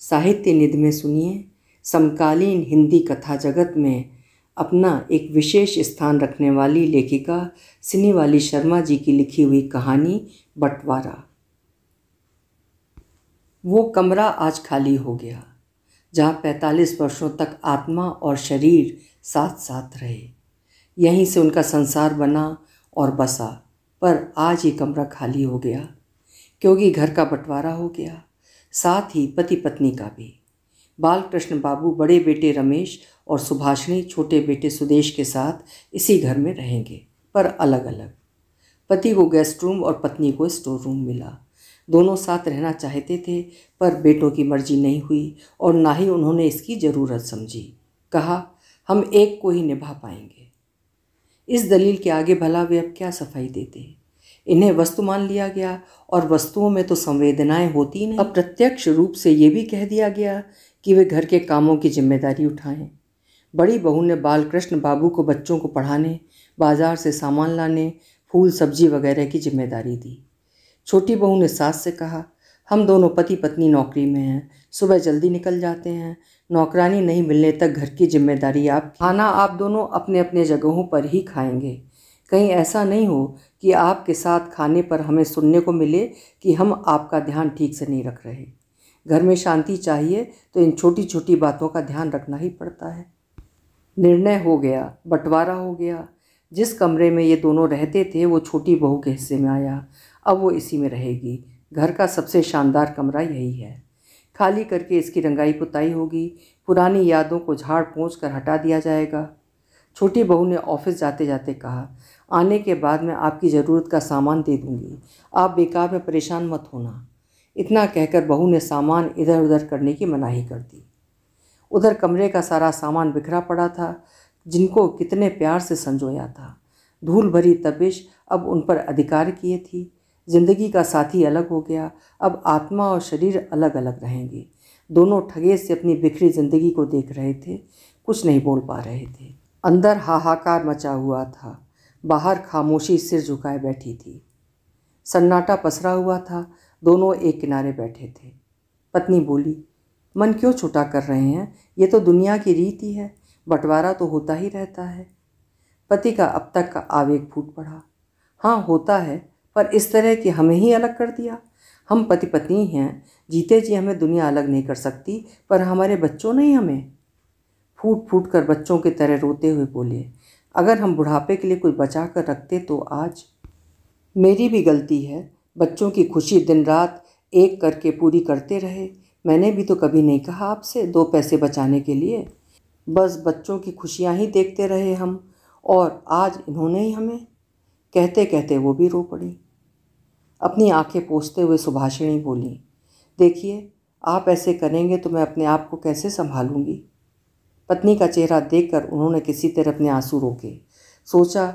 साहित्य निधि में सुनिए समकालीन हिंदी कथा जगत में अपना एक विशेष स्थान रखने वाली लेखिका सिनीवाली शर्मा जी की लिखी हुई कहानी बंटवारा वो कमरा आज खाली हो गया जहाँ पैंतालीस वर्षों तक आत्मा और शरीर साथ साथ रहे यहीं से उनका संसार बना और बसा पर आज ये कमरा खाली हो गया क्योंकि घर का बंटवारा हो गया साथ ही पति पत्नी का भी बालकृष्ण बाबू बड़े बेटे रमेश और सुभाषिनी छोटे बेटे सुदेश के साथ इसी घर में रहेंगे पर अलग अलग पति को गेस्ट रूम और पत्नी को स्टोर रूम मिला दोनों साथ रहना चाहते थे पर बेटों की मर्जी नहीं हुई और ना ही उन्होंने इसकी ज़रूरत समझी कहा हम एक को ही निभा पाएंगे इस दलील के आगे भला वे अब क्या सफाई देते हैं इन्हें वस्तु मान लिया गया और वस्तुओं में तो संवेदनाएं होती नहीं अब प्रत्यक्ष रूप से ये भी कह दिया गया कि वे घर के कामों की जिम्मेदारी उठाएं बड़ी बहू ने बालकृष्ण बाबू को बच्चों को पढ़ाने बाजार से सामान लाने फूल सब्जी वगैरह की जिम्मेदारी दी छोटी बहू ने सास से कहा हम दोनों पति पत्नी नौकरी में हैं सुबह जल्दी निकल जाते हैं नौकरानी नहीं मिलने तक घर की जिम्मेदारी आप खाना आप दोनों अपने अपने जगहों पर ही खाएंगे कहीं ऐसा नहीं हो कि आपके साथ खाने पर हमें सुनने को मिले कि हम आपका ध्यान ठीक से नहीं रख रहे घर में शांति चाहिए तो इन छोटी छोटी बातों का ध्यान रखना ही पड़ता है निर्णय हो गया बंटवारा हो गया जिस कमरे में ये दोनों रहते थे वो छोटी बहू के हिस्से में आया अब वो इसी में रहेगी घर का सबसे शानदार कमरा यही है खाली करके इसकी रंगाई पुताई होगी पुरानी यादों को झाड़ पोंछ कर हटा दिया जाएगा छोटी बहू ने ऑफिस जाते जाते कहा आने के बाद मैं आपकी ज़रूरत का सामान दे दूँगी आप बेकार में परेशान मत होना इतना कहकर बहू ने सामान इधर उधर करने की मनाही कर दी उधर कमरे का सारा सामान बिखरा पड़ा था जिनको कितने प्यार से संजोया था धूल भरी तबिश अब उन पर अधिकार किए थी जिंदगी का साथी अलग हो गया अब आत्मा और शरीर अलग अलग रहेंगे दोनों ठगे से अपनी बिखरी जिंदगी को देख रहे थे कुछ नहीं बोल पा रहे थे अंदर हाहाकार मचा हुआ था बाहर खामोशी सिर झुकाए बैठी थी सन्नाटा पसरा हुआ था दोनों एक किनारे बैठे थे पत्नी बोली मन क्यों छुटा कर रहे हैं ये तो दुनिया की रीति है बंटवारा तो होता ही रहता है पति का अब तक का आवेग फूट पड़ा हाँ होता है पर इस तरह कि हमें ही अलग कर दिया हम पति पत्नी हैं जीते जी हमें दुनिया अलग नहीं कर सकती पर हमारे बच्चों नहीं हमें फूट फूट कर बच्चों की तरह रोते हुए बोले अगर हम बुढ़ापे के लिए कुछ बचा कर रखते तो आज मेरी भी गलती है बच्चों की खुशी दिन रात एक करके पूरी करते रहे मैंने भी तो कभी नहीं कहा आपसे दो पैसे बचाने के लिए बस बच्चों की खुशियाँ ही देखते रहे हम और आज इन्होंने ही हमें कहते कहते वो भी रो पड़ी अपनी आंखें पोसते हुए सुभाषिणी बोली देखिए आप ऐसे करेंगे तो मैं अपने आप को कैसे संभालूंगी पत्नी का चेहरा देखकर उन्होंने किसी तरह अपने आंसू रोके सोचा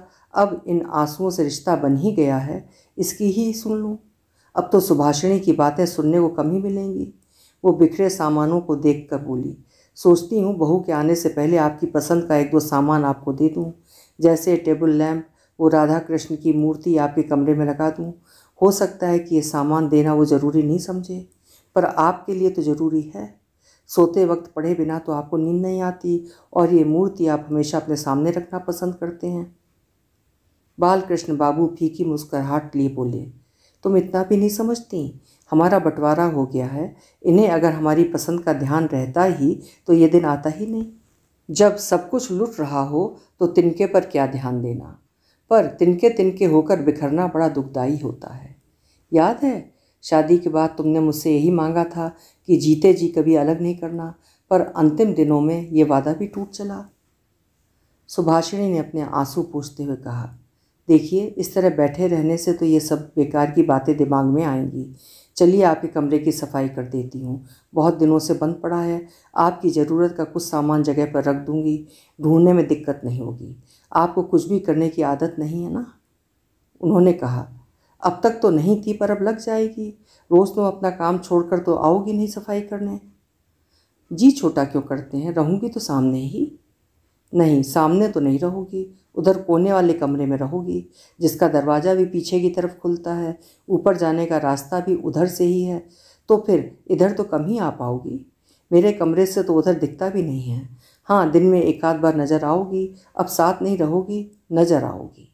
अब इन आंसुओं से रिश्ता बन ही गया है इसकी ही सुन लूँ अब तो सुभाषिणी की बातें सुनने को कम ही मिलेंगी वो बिखरे सामानों को देख कर बोली सोचती हूँ बहू के आने से पहले आपकी पसंद का एक दो सामान आपको दे दूँ जैसे टेबल लैम्प वो राधा कृष्ण की मूर्ति आपके कमरे में लगा दूँ हो सकता है कि ये सामान देना वो ज़रूरी नहीं समझे पर आपके लिए तो ज़रूरी है सोते वक्त पढ़े बिना तो आपको नींद नहीं आती और ये मूर्ति आप हमेशा अपने सामने रखना पसंद करते हैं बालकृष्ण बाबू फीकी मुस्कराहट लिए बोले तुम इतना भी नहीं समझती हमारा बंटवारा हो गया है इन्हें अगर हमारी पसंद का ध्यान रहता ही तो ये दिन आता ही नहीं जब सब कुछ लुट रहा हो तो तिनके पर क्या ध्यान देना पर तिनके तिनके होकर बिखरना बड़ा दुखदाई होता है याद है शादी के बाद तुमने मुझसे यही मांगा था कि जीते जी कभी अलग नहीं करना पर अंतिम दिनों में ये वादा भी टूट चला सुभाषिणी ने अपने आंसू पूछते हुए कहा देखिए इस तरह बैठे रहने से तो ये सब बेकार की बातें दिमाग में आएंगी चलिए आपके कमरे की सफाई कर देती हूँ बहुत दिनों से बंद पड़ा है आपकी ज़रूरत का कुछ सामान जगह पर रख दूँगी ढूंढने में दिक्कत नहीं होगी आपको कुछ भी करने की आदत नहीं है ना उन्होंने कहा अब तक तो नहीं थी पर अब लग जाएगी रोज़ तुम अपना काम छोड़कर तो आओगी नहीं सफाई करने जी छोटा क्यों करते हैं रहूँगी तो सामने ही नहीं सामने तो नहीं रहूँगी उधर कोने वाले कमरे में रहूँगी जिसका दरवाज़ा भी पीछे की तरफ खुलता है ऊपर जाने का रास्ता भी उधर से ही है तो फिर इधर तो कम ही आ पाओगी मेरे कमरे से तो उधर दिखता भी नहीं है हाँ दिन में एक आध बार नज़र आओगी अब साथ नहीं रहोगी नज़र आओगी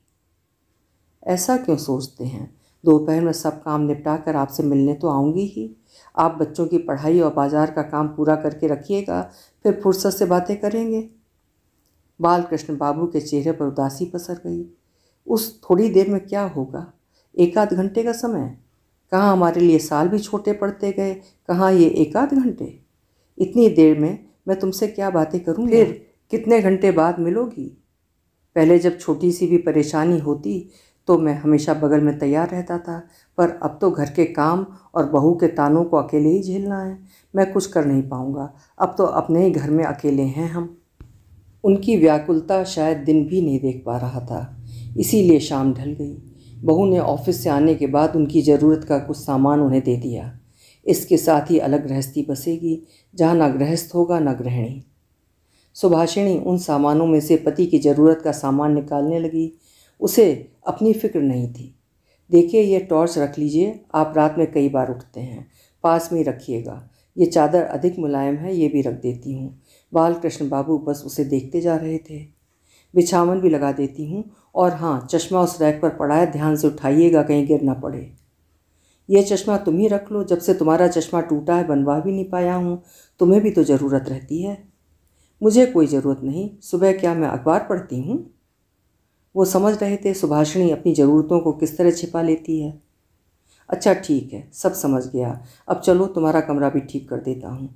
ऐसा क्यों सोचते हैं दोपहर में सब काम निपटा कर आपसे मिलने तो आऊँगी ही आप बच्चों की पढ़ाई और बाजार का काम पूरा करके रखिएगा फिर फुर्सत से बातें करेंगे बालकृष्ण बाबू के चेहरे पर उदासी पसर गई उस थोड़ी देर में क्या होगा एक आध घंटे का समय कहाँ हमारे लिए साल भी छोटे पड़ते गए कहाँ ये एक आध घंटे इतनी देर में मैं तुमसे क्या बातें करूँ फिर कितने घंटे बाद मिलोगी पहले जब छोटी सी भी परेशानी होती तो मैं हमेशा बगल में तैयार रहता था पर अब तो घर के काम और बहू के तानों को अकेले ही झेलना है मैं कुछ कर नहीं पाऊँगा अब तो अपने ही घर में अकेले हैं हम उनकी व्याकुलता शायद दिन भी नहीं देख पा रहा था इसीलिए शाम ढल गई बहू ने ऑफिस से आने के बाद उनकी ज़रूरत का कुछ सामान उन्हें दे दिया इसके साथ ही अलग गृहस्थी बसेगी जहाँ ना गृहस्थ होगा ना गृहिणी सुभाषिणी उन सामानों में से पति की ज़रूरत का सामान निकालने लगी उसे अपनी फिक्र नहीं थी देखिए यह टॉर्च रख लीजिए आप रात में कई बार उठते हैं पास में रखिएगा ये चादर अधिक मुलायम है ये भी रख देती हूँ बाल कृष्ण बाबू बस उसे देखते जा रहे थे बिछावन भी लगा देती हूँ और हाँ चश्मा उस रैक पर पड़ा है ध्यान से उठाइएगा कहीं गिर ना पड़े यह चश्मा तुम ही रख लो जब से तुम्हारा चश्मा टूटा है बनवा भी नहीं पाया हूँ तुम्हें भी तो ज़रूरत रहती है मुझे कोई ज़रूरत नहीं सुबह क्या मैं अखबार पढ़ती हूँ वो समझ रहे थे सुभाषिणी अपनी ज़रूरतों को किस तरह छिपा लेती है अच्छा ठीक है सब समझ गया अब चलो तुम्हारा कमरा भी ठीक कर देता हूँ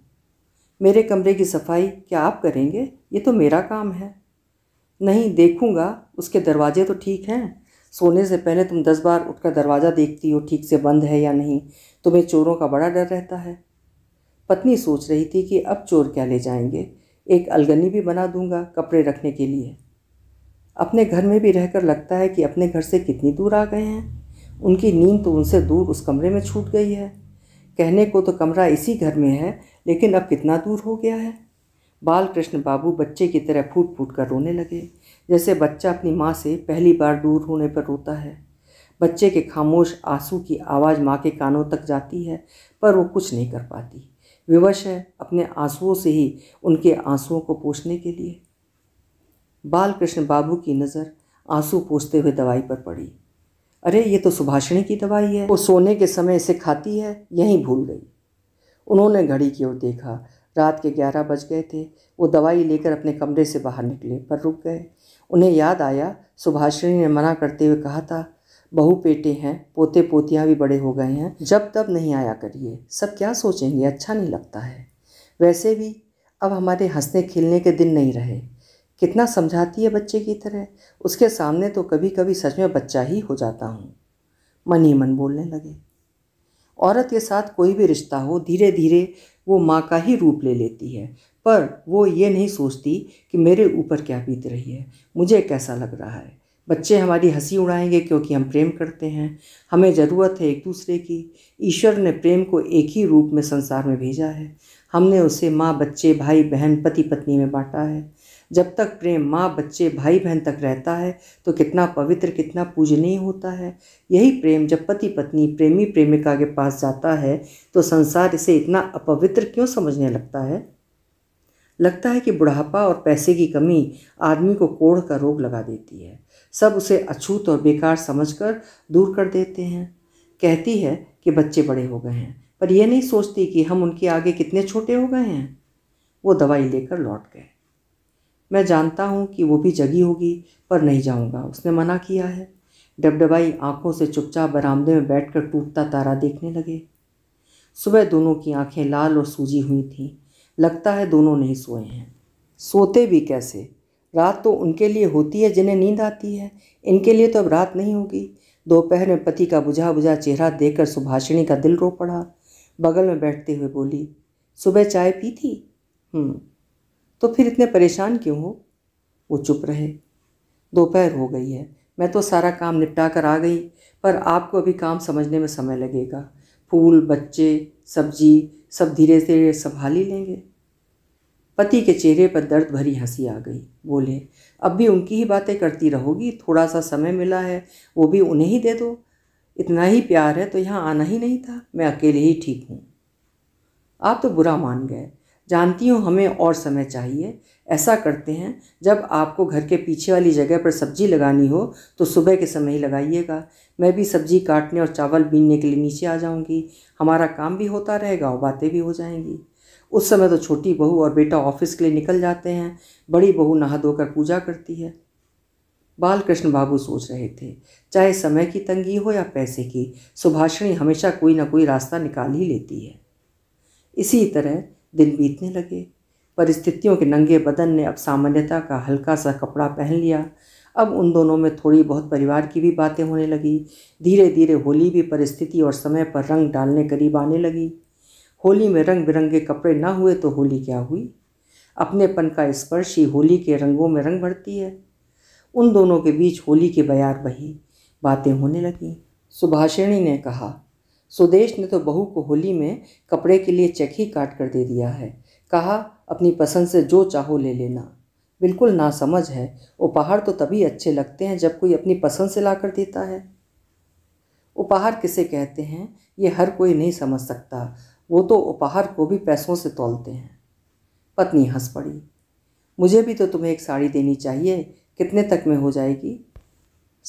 मेरे कमरे की सफाई क्या आप करेंगे ये तो मेरा काम है नहीं देखूँगा उसके दरवाजे तो ठीक हैं सोने से पहले तुम दस बार उठकर दरवाज़ा देखती हो ठीक से बंद है या नहीं तुम्हें चोरों का बड़ा डर रहता है पत्नी सोच रही थी कि अब चोर क्या ले जाएंगे एक अलगनी भी बना दूंगा कपड़े रखने के लिए अपने घर में भी रहकर लगता है कि अपने घर से कितनी दूर आ गए हैं उनकी नींद तो उनसे दूर उस कमरे में छूट गई है कहने को तो कमरा इसी घर में है लेकिन अब कितना दूर हो गया है बाल कृष्ण बाबू बच्चे की तरह फूट फूट कर रोने लगे जैसे बच्चा अपनी माँ से पहली बार दूर होने पर रोता है बच्चे के खामोश आंसू की आवाज़ माँ के कानों तक जाती है पर वो कुछ नहीं कर पाती विवश है अपने आंसुओं से ही उनके आंसुओं को पोषने के लिए बालकृष्ण बाबू की नज़र आंसू पोसते हुए दवाई पर पड़ी अरे ये तो सुभाषिणी की दवाई है वो सोने के समय इसे खाती है यहीं भूल गई उन्होंने घड़ी की ओर देखा रात के ग्यारह बज गए थे वो दवाई लेकर अपने कमरे से बाहर निकले पर रुक गए उन्हें याद आया सुभाषिणी ने मना करते हुए कहा था बहू पेटे हैं पोते पोतियाँ भी बड़े हो गए हैं जब तब नहीं आया करिए सब क्या सोचेंगे अच्छा नहीं लगता है वैसे भी अब हमारे हंसने खेलने के दिन नहीं रहे कितना समझाती है बच्चे की तरह उसके सामने तो कभी कभी सच में बच्चा ही हो जाता हूँ मन ही मन बोलने लगे औरत के साथ कोई भी रिश्ता हो धीरे धीरे वो माँ का ही रूप ले लेती है पर वो ये नहीं सोचती कि मेरे ऊपर क्या बीत रही है मुझे कैसा लग रहा है बच्चे हमारी हंसी उड़ाएंगे क्योंकि हम प्रेम करते हैं हमें ज़रूरत है एक दूसरे की ईश्वर ने प्रेम को एक ही रूप में संसार में भेजा है हमने उसे माँ बच्चे भाई बहन पति पत्नी में बांटा है जब तक प्रेम माँ बच्चे भाई बहन तक रहता है तो कितना पवित्र कितना पूजनीय होता है यही प्रेम जब पति पत्नी प्रेमी प्रेमिका के पास जाता है तो संसार इसे इतना अपवित्र क्यों समझने लगता है लगता है कि बुढ़ापा और पैसे की कमी आदमी को कोढ़ का रोग लगा देती है सब उसे अछूत और बेकार समझकर दूर कर देते हैं कहती है कि बच्चे बड़े हो गए हैं पर यह नहीं सोचती कि हम उनके आगे कितने छोटे हो गए हैं वो दवाई लेकर लौट गए मैं जानता हूँ कि वो भी जगी होगी पर नहीं जाऊँगा उसने मना किया है डबडबाई आंखों से चुपचाप बरामदे में बैठकर टूटता तारा देखने लगे सुबह दोनों की आंखें लाल और सूजी हुई थीं लगता है दोनों नहीं सोए हैं सोते भी कैसे रात तो उनके लिए होती है जिन्हें नींद आती है इनके लिए तो अब रात नहीं होगी दोपहर में पति का बुझा बुझा चेहरा देखकर सुभाषिणी का दिल रो पड़ा बगल में बैठते हुए बोली सुबह चाय पी थी हम्म तो फिर इतने परेशान क्यों हो वो चुप रहे दोपहर हो गई है मैं तो सारा काम निपटा कर आ गई पर आपको अभी काम समझने में समय लगेगा फूल बच्चे सब्जी सब धीरे धीरे संभाल ही लेंगे पति के चेहरे पर दर्द भरी हंसी आ गई बोले अब भी उनकी ही बातें करती रहोगी थोड़ा सा समय मिला है वो भी उन्हें ही दे दो इतना ही प्यार है तो यहाँ आना ही नहीं था मैं अकेले ही ठीक हूँ आप तो बुरा मान गए जानती हूँ हमें और समय चाहिए ऐसा करते हैं जब आपको घर के पीछे वाली जगह पर सब्जी लगानी हो तो सुबह के समय ही लगाइएगा मैं भी सब्जी काटने और चावल बीनने के लिए नीचे आ जाऊँगी हमारा काम भी होता रहेगा और बातें भी हो जाएंगी उस समय तो छोटी बहू और बेटा ऑफिस के लिए निकल जाते हैं बड़ी बहू नहा धोकर पूजा करती है बाल कृष्ण बाबू सोच रहे थे चाहे समय की तंगी हो या पैसे की सुभाषिणी हमेशा कोई ना कोई रास्ता निकाल ही लेती है इसी तरह दिन बीतने लगे परिस्थितियों के नंगे बदन ने अब सामान्यता का हल्का सा कपड़ा पहन लिया अब उन दोनों में थोड़ी बहुत परिवार की भी बातें होने लगी धीरे धीरे होली भी परिस्थिति और समय पर रंग डालने करीब आने लगी होली में रंग बिरंगे कपड़े ना हुए तो होली क्या हुई अपनेपन का स्पर्श ही होली के रंगों में रंग भरती है उन दोनों के बीच होली के बयार बही बातें होने लगीं सुभाषिणी ने कहा सुदेश ने तो बहू को होली में कपड़े के लिए चेक ही काट कर दे दिया है कहा अपनी पसंद से जो चाहो ले लेना बिल्कुल ना समझ है उपहार तो तभी अच्छे लगते हैं जब कोई अपनी पसंद से ला कर देता है उपहार किसे कहते हैं ये हर कोई नहीं समझ सकता वो तो उपहार को भी पैसों से तोलते हैं पत्नी हंस पड़ी मुझे भी तो तुम्हें एक साड़ी देनी चाहिए कितने तक में हो जाएगी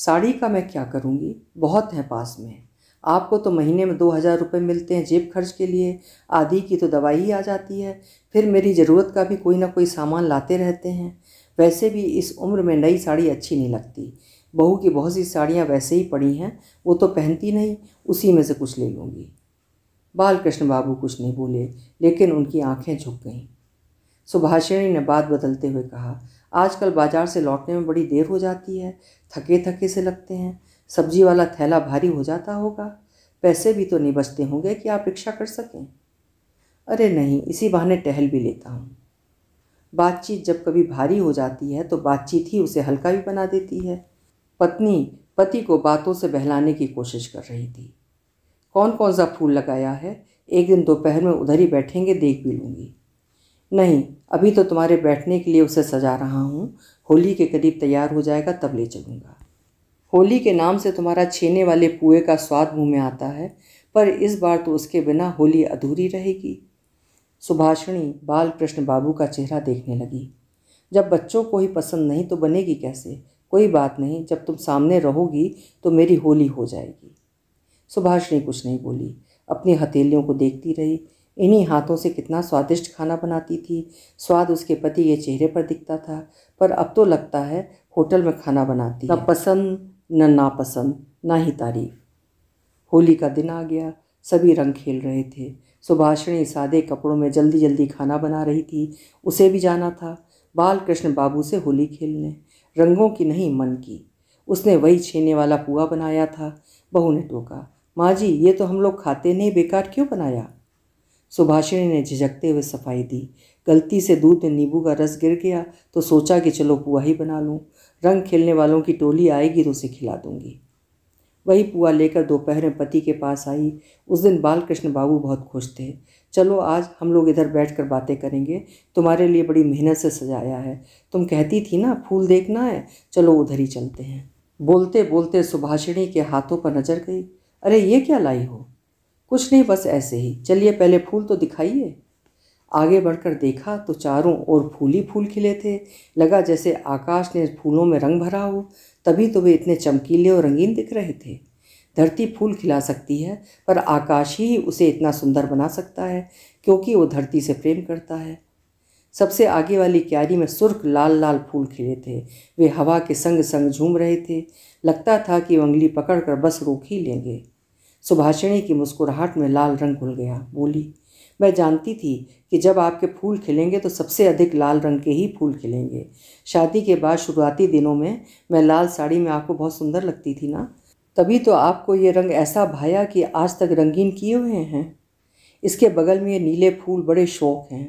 साड़ी का मैं क्या करूँगी बहुत है पास में आपको तो महीने में दो हज़ार रुपये मिलते हैं जेब खर्च के लिए आदि की तो दवाई ही आ जाती है फिर मेरी ज़रूरत का भी कोई ना कोई सामान लाते रहते हैं वैसे भी इस उम्र में नई साड़ी अच्छी नहीं लगती बहू की बहुत सी साड़ियाँ वैसे ही पड़ी हैं वो तो पहनती नहीं उसी में से कुछ ले लूँगी बाल कृष्ण बाबू कुछ नहीं बोले लेकिन उनकी आंखें झुक गईं सुभाषिणी ने बात बदलते हुए कहा आजकल बाजार से लौटने में बड़ी देर हो जाती है थके थके से लगते हैं सब्जी वाला थैला भारी हो जाता होगा पैसे भी तो नहीं बचते होंगे कि आप रिक्शा कर सकें अरे नहीं इसी बहाने टहल भी लेता हूँ बातचीत जब कभी भारी हो जाती है तो बातचीत ही उसे हल्का भी बना देती है पत्नी पति को बातों से बहलाने की कोशिश कर रही थी कौन कौन सा फूल लगाया है एक दिन दोपहर में उधर ही बैठेंगे देख भी लूँगी नहीं अभी तो तुम्हारे बैठने के लिए उसे सजा रहा हूँ होली के करीब तैयार हो जाएगा तब ले चलूँगा होली के नाम से तुम्हारा छेने वाले पुए का स्वाद मुँह में आता है पर इस बार तो उसके बिना होली अधूरी रहेगी सुभाषिणी बाल कृष्ण बाबू का चेहरा देखने लगी जब बच्चों को ही पसंद नहीं तो बनेगी कैसे कोई बात नहीं जब तुम सामने रहोगी तो मेरी होली हो जाएगी सुभाषिनी कुछ नहीं बोली अपनी हथेलियों को देखती रही इन्हीं हाथों से कितना स्वादिष्ट खाना बनाती थी स्वाद उसके पति के चेहरे पर दिखता था पर अब तो लगता है होटल में खाना बनाती न पसंद न नापसंद ना ही तारीफ होली का दिन आ गया सभी रंग खेल रहे थे सुभाषणी सादे कपड़ों में जल्दी जल्दी खाना बना रही थी उसे भी जाना था बाल कृष्ण बाबू से होली खेलने रंगों की नहीं मन की उसने वही छेने वाला पुआ बनाया था बहू ने टोका माँ जी ये तो हम लोग खाते नहीं बेकार क्यों बनाया सुभाषिणी ने झिझकते हुए सफाई दी गलती से दूध में नींबू का रस गिर गया तो सोचा कि चलो पुआ ही बना लूँ रंग खेलने वालों की टोली आएगी तो उसे खिला दूंगी वही पुआ लेकर दोपहर में पति के पास आई उस दिन बालकृष्ण बाबू बहुत खुश थे चलो आज हम लोग इधर बैठ कर बातें करेंगे तुम्हारे लिए बड़ी मेहनत से सजाया है तुम कहती थी ना फूल देखना है चलो उधर ही चलते हैं बोलते बोलते सुभाषिणी के हाथों पर नजर गई अरे ये क्या लाई हो कुछ नहीं बस ऐसे ही चलिए पहले फूल तो दिखाइए आगे बढ़कर देखा तो चारों ओर फूल ही फूल खिले थे लगा जैसे आकाश ने फूलों में रंग भरा हो तभी तो वे इतने चमकीले और रंगीन दिख रहे थे धरती फूल खिला सकती है पर आकाश ही उसे इतना सुंदर बना सकता है क्योंकि वो धरती से प्रेम करता है सबसे आगे वाली क्यारी में सुर्ख लाल लाल फूल खिले थे वे हवा के संग संग झूम रहे थे लगता था कि उंगली पकड़ कर बस रोक ही लेंगे सुभाषिणी की मुस्कुराहट में लाल रंग घुल गया बोली मैं जानती थी कि जब आपके फूल खिलेंगे तो सबसे अधिक लाल रंग के ही फूल खिलेंगे शादी के बाद शुरुआती दिनों में मैं लाल साड़ी में आपको बहुत सुंदर लगती थी ना तभी तो आपको ये रंग ऐसा भाया कि आज तक रंगीन किए हुए हैं इसके बगल में ये नीले फूल बड़े शौक हैं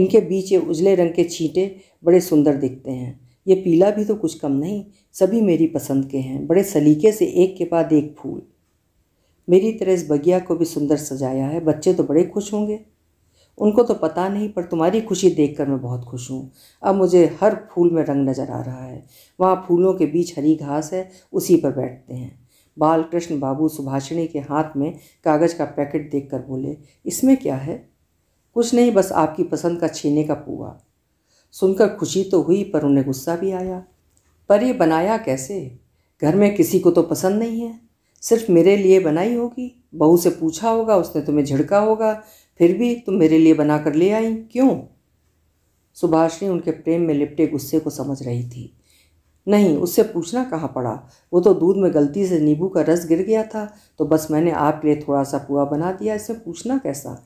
इनके बीच ये उजले रंग के छींटे बड़े सुंदर दिखते हैं ये पीला भी तो कुछ कम नहीं सभी मेरी पसंद के हैं बड़े सलीके से एक के बाद एक फूल मेरी तरह इस बगिया को भी सुंदर सजाया है बच्चे तो बड़े खुश होंगे उनको तो पता नहीं पर तुम्हारी खुशी देखकर मैं बहुत खुश हूँ अब मुझे हर फूल में रंग नज़र आ रहा है वहाँ फूलों के बीच हरी घास है उसी पर बैठते हैं बाल कृष्ण बाबू सुभाषिणी के हाथ में कागज़ का पैकेट देखकर बोले इसमें क्या है कुछ नहीं बस आपकी पसंद का छीने का पुआ सुनकर खुशी तो हुई पर उन्हें गुस्सा भी आया पर ये बनाया कैसे घर में किसी को तो पसंद नहीं है सिर्फ मेरे लिए बनाई होगी बहू से पूछा होगा उसने तुम्हें झिड़का होगा फिर भी तुम मेरे लिए बना कर ले आई क्यों ने उनके प्रेम में लिपटे गुस्से को समझ रही थी नहीं उससे पूछना कहाँ पड़ा वो तो दूध में गलती से नींबू का रस गिर गया था तो बस मैंने आपके लिए थोड़ा सा पुआ बना दिया इसमें पूछना कैसा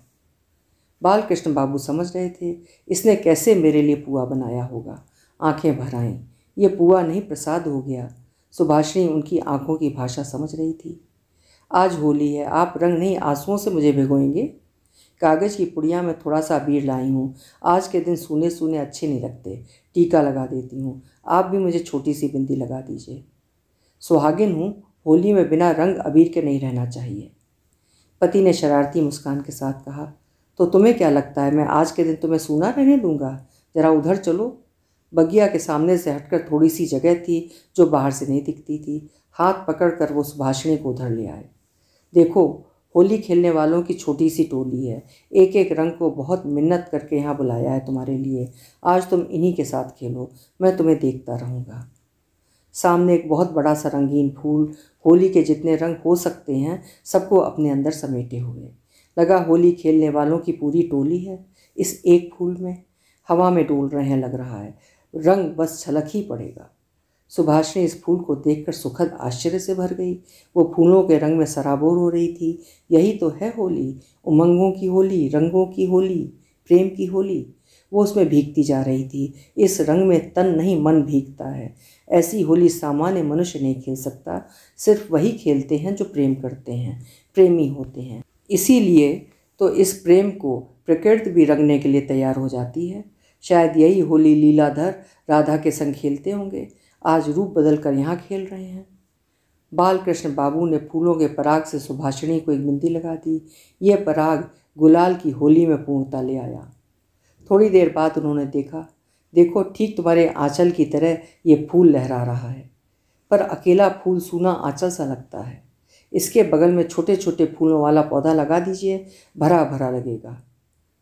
बाल कृष्ण बाबू समझ रहे थे इसने कैसे मेरे लिए पुआ बनाया होगा आंखें भर ये पुआ नहीं प्रसाद हो गया सुभाषिनी उनकी आंखों की भाषा समझ रही थी आज होली है आप रंग नहीं आंसुओं से मुझे भिगोएंगे कागज़ की पुड़िया में थोड़ा सा अबीर लाई हूँ आज के दिन सूने सूने अच्छे नहीं लगते टीका लगा देती हूँ आप भी मुझे छोटी सी बिंदी लगा दीजिए सुहागिन हूँ होली में बिना रंग अबीर के नहीं रहना चाहिए पति ने शरारती मुस्कान के साथ कहा तो तुम्हें क्या लगता है मैं आज के दिन तुम्हें सूना रहने दूंगा ज़रा उधर चलो बगिया के सामने से हटकर थोड़ी सी जगह थी जो बाहर से नहीं दिखती थी हाथ पकड़कर वो सुभाषिनी को उधर ले आए देखो होली खेलने वालों की छोटी सी टोली है एक एक रंग को बहुत मिन्नत करके यहाँ बुलाया है तुम्हारे लिए आज तुम इन्हीं के साथ खेलो मैं तुम्हें देखता रहूँगा सामने एक बहुत बड़ा सा रंगीन फूल होली के जितने रंग हो सकते हैं सबको अपने अंदर समेटे हुए लगा होली खेलने वालों की पूरी टोली है इस एक फूल में हवा में डोल रहे हैं लग रहा है रंग बस छलक ही पड़ेगा सुभाष ने इस फूल को देखकर सुखद आश्चर्य से भर गई वो फूलों के रंग में सराबोर हो रही थी यही तो है होली उमंगों की होली रंगों की होली प्रेम की होली वो उसमें भीगती जा रही थी इस रंग में तन नहीं मन भीगता है ऐसी होली सामान्य मनुष्य नहीं खेल सकता सिर्फ वही खेलते हैं जो प्रेम करते हैं प्रेमी होते हैं इसीलिए तो इस प्रेम को प्रकृति भी रंगने के लिए तैयार हो जाती है शायद यही होली लीलाधर राधा के संग खेलते होंगे आज रूप बदल कर यहाँ खेल रहे हैं बाल कृष्ण बाबू ने फूलों के पराग से सुभाषिणी को एक बिंदी लगा दी ये पराग गुलाल की होली में पूर्णता ले आया थोड़ी देर बाद उन्होंने देखा देखो ठीक तुम्हारे आंचल की तरह ये फूल लहरा रहा है पर अकेला फूल सूना आंचल सा लगता है इसके बगल में छोटे छोटे फूलों वाला पौधा लगा दीजिए भरा भरा लगेगा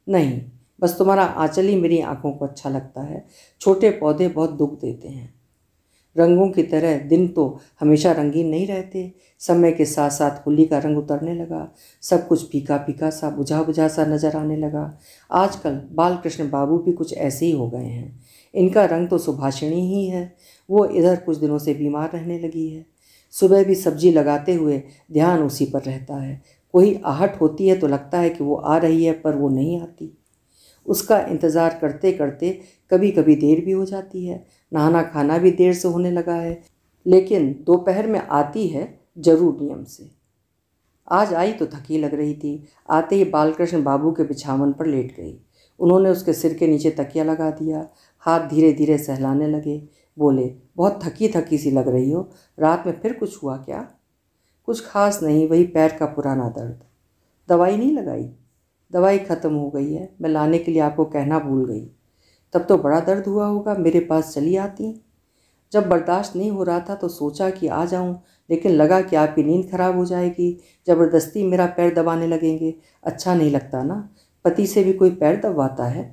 नहीं बस तुम्हारा आंचल ही मेरी आंखों को अच्छा लगता है छोटे पौधे बहुत दुख देते हैं रंगों की तरह दिन तो हमेशा रंगीन नहीं रहते समय के साथ साथ होली का रंग उतरने लगा सब कुछ फीका फीका सा बुझा बुझा सा नज़र आने लगा आजकल बालकृष्ण बाबू भी कुछ ऐसे ही हो गए हैं इनका रंग तो सुभाषिणी ही है वो इधर कुछ दिनों से बीमार रहने लगी है सुबह भी सब्जी लगाते हुए ध्यान उसी पर रहता है कोई आहट होती है तो लगता है कि वो आ रही है पर वो नहीं आती उसका इंतज़ार करते करते कभी कभी देर भी हो जाती है नहाना खाना भी देर से होने लगा है लेकिन दोपहर में आती है जरूर नियम से आज आई तो थकी लग रही थी आते ही बालकृष्ण बाबू के बिछावन पर लेट गई उन्होंने उसके सिर के नीचे तकिया लगा दिया हाथ धीरे धीरे सहलाने लगे बोले बहुत थकी थकी सी लग रही हो रात में फिर कुछ हुआ क्या कुछ खास नहीं वही पैर का पुराना दर्द दवाई नहीं लगाई दवाई ख़त्म हो गई है मैं लाने के लिए आपको कहना भूल गई तब तो बड़ा दर्द हुआ होगा मेरे पास चली आती जब बर्दाश्त नहीं हो रहा था तो सोचा कि आ जाऊं लेकिन लगा कि आपकी नींद खराब हो जाएगी ज़बरदस्ती मेरा पैर दबाने लगेंगे अच्छा नहीं लगता ना पति से भी कोई पैर दबवाता है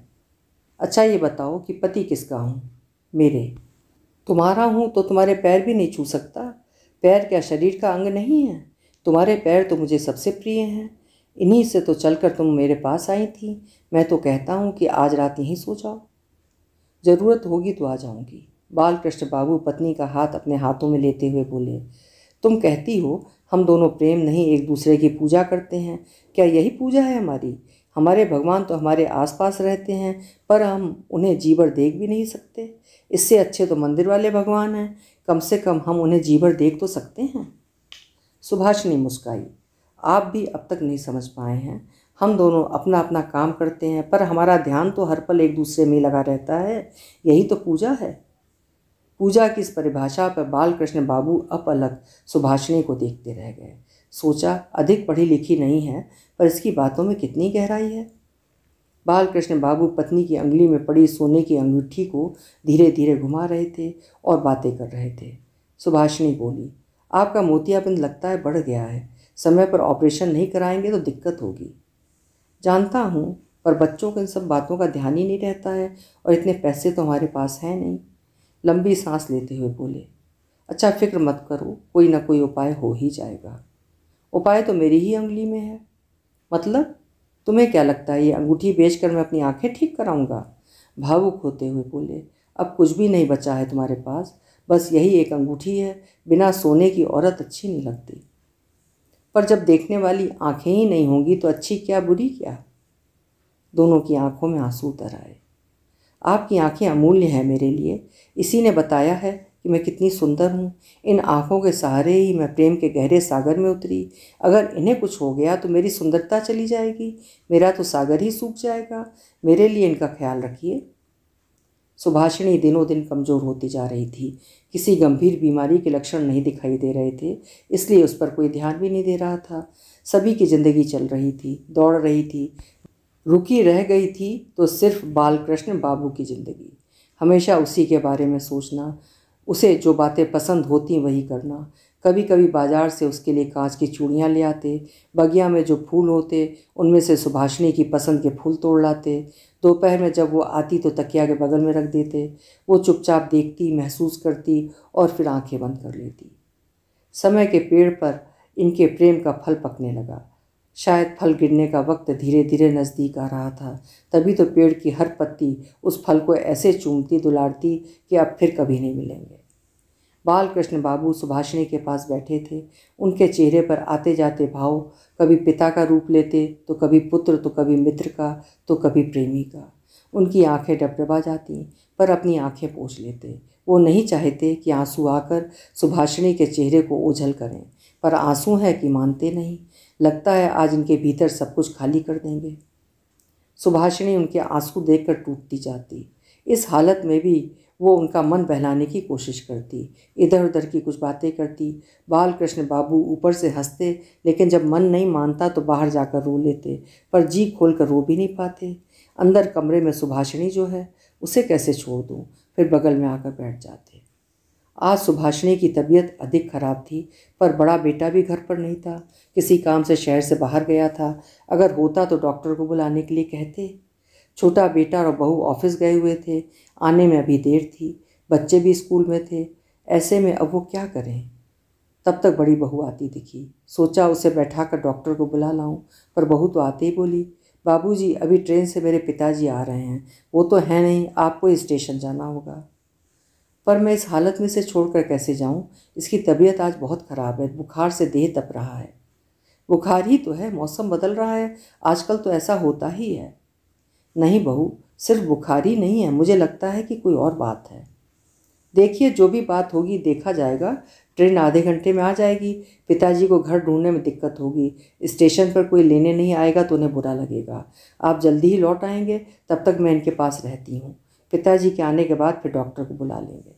अच्छा ये बताओ कि पति किसका हूँ मेरे तुम्हारा हूँ तो तुम्हारे पैर भी नहीं छू सकता पैर क्या शरीर का अंग नहीं है तुम्हारे पैर तो मुझे सबसे प्रिय हैं इन्हीं से तो चलकर तुम मेरे पास आई थी मैं तो कहता हूँ कि आज रात यहीं सो जाओ ज़रूरत होगी तो आ जाऊँगी बालकृष्ण बाबू पत्नी का हाथ अपने हाथों में लेते हुए बोले तुम कहती हो हम दोनों प्रेम नहीं एक दूसरे की पूजा करते हैं क्या यही पूजा है हमारी हमारे भगवान तो हमारे आसपास रहते हैं पर हम उन्हें जीवर देख भी नहीं सकते इससे अच्छे तो मंदिर वाले भगवान हैं कम से कम हम उन्हें जीवर देख तो सकते हैं सुभाष ने मुस्काई आप भी अब तक नहीं समझ पाए हैं हम दोनों अपना अपना काम करते हैं पर हमारा ध्यान तो हर पल एक दूसरे में लगा रहता है यही तो पूजा है पूजा की इस परिभाषा पर बालकृष्ण बाबू अप अलग सुभाषिनी को देखते रह गए सोचा अधिक पढ़ी लिखी नहीं है पर इसकी बातों में कितनी गहराई है बालकृष्ण बाबू पत्नी की अंगली में पड़ी सोने की अंगूठी को धीरे धीरे घुमा रहे थे और बातें कर रहे थे सुभाषिनी बोली आपका मोतियाबिंद लगता है बढ़ गया है समय पर ऑपरेशन नहीं कराएंगे तो दिक्कत होगी जानता हूँ पर बच्चों को इन सब बातों का ध्यान ही नहीं रहता है और इतने पैसे तो हमारे पास हैं नहीं लंबी सांस लेते हुए बोले अच्छा फिक्र मत करो कोई ना कोई उपाय हो ही जाएगा उपाय तो मेरी ही उंगली में है मतलब तुम्हें क्या लगता है ये अंगूठी बेच कर मैं अपनी आंखें ठीक कराऊंगा भावुक होते हुए बोले अब कुछ भी नहीं बचा है तुम्हारे पास बस यही एक अंगूठी है बिना सोने की औरत अच्छी नहीं लगती पर जब देखने वाली आंखें ही नहीं होंगी तो अच्छी क्या बुरी क्या दोनों की आंखों में आंसू उतर आए आपकी आंखें अमूल्य हैं मेरे लिए इसी ने बताया है कि मैं कितनी सुंदर हूँ इन आँखों के सहारे ही मैं प्रेम के गहरे सागर में उतरी अगर इन्हें कुछ हो गया तो मेरी सुंदरता चली जाएगी मेरा तो सागर ही सूख जाएगा मेरे लिए इनका ख्याल रखिए सुभाषिणी दिनों दिन कमज़ोर होती जा रही थी किसी गंभीर बीमारी के लक्षण नहीं दिखाई दे रहे थे इसलिए उस पर कोई ध्यान भी नहीं दे रहा था सभी की ज़िंदगी चल रही थी दौड़ रही थी रुकी रह गई थी तो सिर्फ बाल कृष्ण बाबू की ज़िंदगी हमेशा उसी के बारे में सोचना उसे जो बातें पसंद होती वही करना कभी कभी बाजार से उसके लिए कांच की चूड़ियाँ ले आते बगिया में जो फूल होते उनमें से सुभाषिनी की पसंद के फूल तोड़ लाते दोपहर में जब वो आती तो तकिया के बगल में रख देते वो चुपचाप देखती महसूस करती और फिर आंखें बंद कर लेती समय के पेड़ पर इनके प्रेम का फल पकने लगा शायद फल गिरने का वक्त धीरे धीरे नज़दीक आ रहा था तभी तो पेड़ की हर पत्ती उस फल को ऐसे चूमती दुलारती कि अब फिर कभी नहीं मिलेंगे बाल कृष्ण बाबू सुभाषिनी के पास बैठे थे उनके चेहरे पर आते जाते भाव कभी पिता का रूप लेते तो कभी पुत्र तो कभी मित्र का तो कभी प्रेमी का उनकी आंखें डबडबा जाती पर अपनी आंखें पोछ लेते वो नहीं चाहते कि आंसू आकर सुभाषिणी के चेहरे को ओझल करें पर आंसू हैं कि मानते नहीं लगता है आज इनके भीतर सब कुछ खाली कर देंगे सुभाषिणी उनके आंसू देखकर टूटती जाती इस हालत में भी वो उनका मन बहलाने की कोशिश करती इधर उधर की कुछ बातें करती बाल कृष्ण बाबू ऊपर से हंसते लेकिन जब मन नहीं मानता तो बाहर जाकर रो लेते पर जी खोल कर रो भी नहीं पाते अंदर कमरे में सुभाषिणी जो है उसे कैसे छोड़ दूँ फिर बगल में आकर बैठ जाते आज सुभाषिनी की तबीयत अधिक खराब थी पर बड़ा बेटा भी घर पर नहीं था किसी काम से शहर से बाहर गया था अगर होता तो डॉक्टर को बुलाने के लिए कहते छोटा बेटा और बहू ऑफिस गए हुए थे आने में अभी देर थी बच्चे भी स्कूल में थे ऐसे में अब वो क्या करें तब तक बड़ी बहू आती दिखी सोचा उसे बैठा कर डॉक्टर को बुला लाऊं पर बहू तो आते ही बोली बाबूजी अभी ट्रेन से मेरे पिताजी आ रहे हैं वो तो है नहीं आपको स्टेशन जाना होगा पर मैं इस हालत में से छोड़कर कैसे जाऊं इसकी तबीयत आज बहुत ख़राब है बुखार से देह तप रहा है बुखार ही तो है मौसम बदल रहा है आजकल तो ऐसा होता ही है नहीं बहू सिर्फ बुखार ही नहीं है मुझे लगता है कि कोई और बात है देखिए जो भी बात होगी देखा जाएगा ट्रेन आधे घंटे में आ जाएगी पिताजी को घर ढूंढने में दिक्कत होगी स्टेशन पर कोई लेने नहीं आएगा तो उन्हें बुरा लगेगा आप जल्दी ही लौट आएंगे तब तक मैं इनके पास रहती हूँ पिताजी के आने के बाद फिर डॉक्टर को बुला लेंगे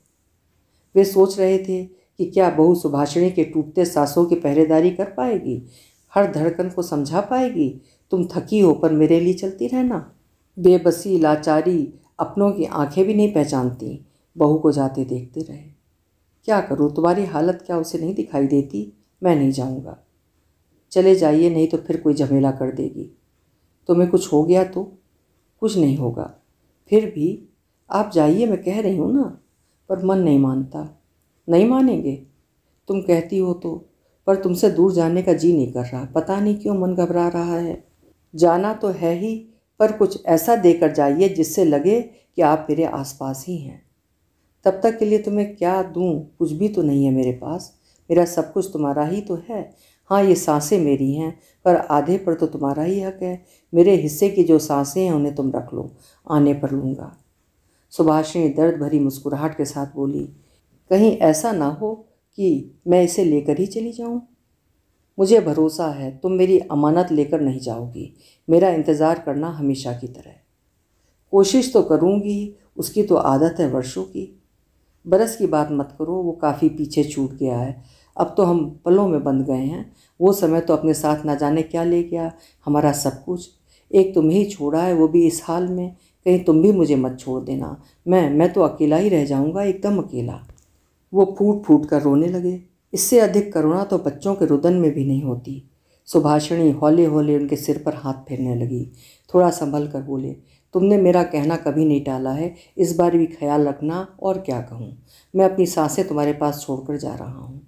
वे सोच रहे थे कि क्या बहू सुभाषिणी के टूटते सासों की पहरेदारी कर पाएगी हर धड़कन को समझा पाएगी तुम थकी हो पर मेरे लिए चलती रहना बेबसी लाचारी अपनों की आंखें भी नहीं पहचानती बहू को जाते देखते रहे क्या करूँ तुम्हारी हालत क्या उसे नहीं दिखाई देती मैं नहीं जाऊँगा चले जाइए नहीं तो फिर कोई झमेला कर देगी तुम्हें कुछ हो गया तो कुछ नहीं होगा फिर भी आप जाइए मैं कह रही हूँ ना पर मन नहीं मानता नहीं मानेंगे तुम कहती हो तो पर तुमसे दूर जाने का जी नहीं कर रहा पता नहीं क्यों मन घबरा रहा है जाना तो है ही पर कुछ ऐसा देकर जाइए जिससे लगे कि आप मेरे आसपास ही हैं तब तक के लिए तुम्हें क्या दूँ कुछ भी तो नहीं है मेरे पास मेरा सब कुछ तुम्हारा ही तो है हाँ ये सांसें मेरी हैं पर आधे पर तो तुम्हारा ही हक है मेरे हिस्से की जो सांसें हैं उन्हें तुम रख लो आने पर लूँगा सुभाष ने दर्द भरी मुस्कुराहट के साथ बोली कहीं ऐसा ना हो कि मैं इसे लेकर ही चली जाऊँ मुझे भरोसा है तुम मेरी अमानत लेकर नहीं जाओगी मेरा इंतज़ार करना हमेशा की तरह कोशिश तो करूँगी उसकी तो आदत है वर्षों की बरस की बात मत करो वो काफ़ी पीछे छूट गया है अब तो हम पलों में बंध गए हैं वो समय तो अपने साथ ना जाने क्या ले गया हमारा सब कुछ एक तुम्हें ही छोड़ा है वो भी इस हाल में कहीं तुम भी मुझे मत छोड़ देना मैं मैं तो अकेला ही रह जाऊँगा एकदम अकेला वो फूट फूट कर रोने लगे इससे अधिक करुणा तो बच्चों के रुदन में भी नहीं होती सुभाषिणी हौले हौले उनके सिर पर हाथ फेरने लगी थोड़ा संभल कर बोले तुमने मेरा कहना कभी नहीं टाला है इस बार भी ख्याल रखना और क्या कहूँ मैं अपनी सांसें तुम्हारे पास छोड़कर जा रहा हूँ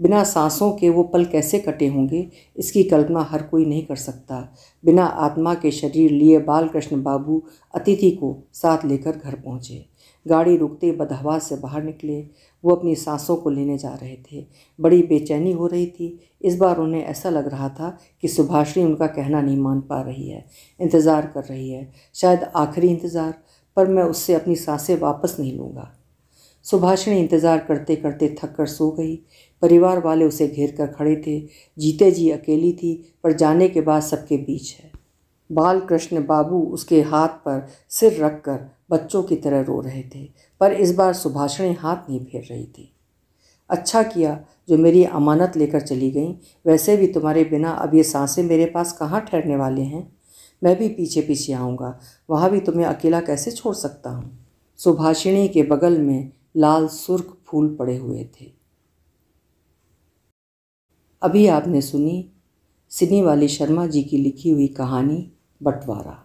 बिना सांसों के वो पल कैसे कटे होंगे इसकी कल्पना हर कोई नहीं कर सकता बिना आत्मा के शरीर लिए बाल कृष्ण बाबू अतिथि को साथ लेकर घर पहुँचे गाड़ी रुकते बदहवा से बाहर निकले वो अपनी सांसों को लेने जा रहे थे बड़ी बेचैनी हो रही थी इस बार उन्हें ऐसा लग रहा था कि सुभाषी उनका कहना नहीं मान पा रही है इंतज़ार कर रही है शायद आखिरी इंतज़ार पर मैं उससे अपनी सांसें वापस नहीं लूँगा सुभाषिणी इंतज़ार करते करते थक कर सो गई परिवार वाले उसे घेर कर खड़े थे जीते जी अकेली थी पर जाने के बाद सबके बीच है बाल कृष्ण बाबू उसके हाथ पर सिर रख कर बच्चों की तरह रो रहे थे पर इस बार सुभाषिणी हाथ नहीं फेर रही थी अच्छा किया जो मेरी अमानत लेकर चली गई वैसे भी तुम्हारे बिना अब ये सांसें मेरे पास कहाँ ठहरने वाले हैं मैं भी पीछे पीछे आऊँगा वहाँ भी तुम्हें अकेला कैसे छोड़ सकता हूँ सुभाषिणी के बगल में लाल सुर्ख फूल पड़े हुए थे अभी आपने सुनी सिनी वाली शर्मा जी की लिखी हुई कहानी बंटवारा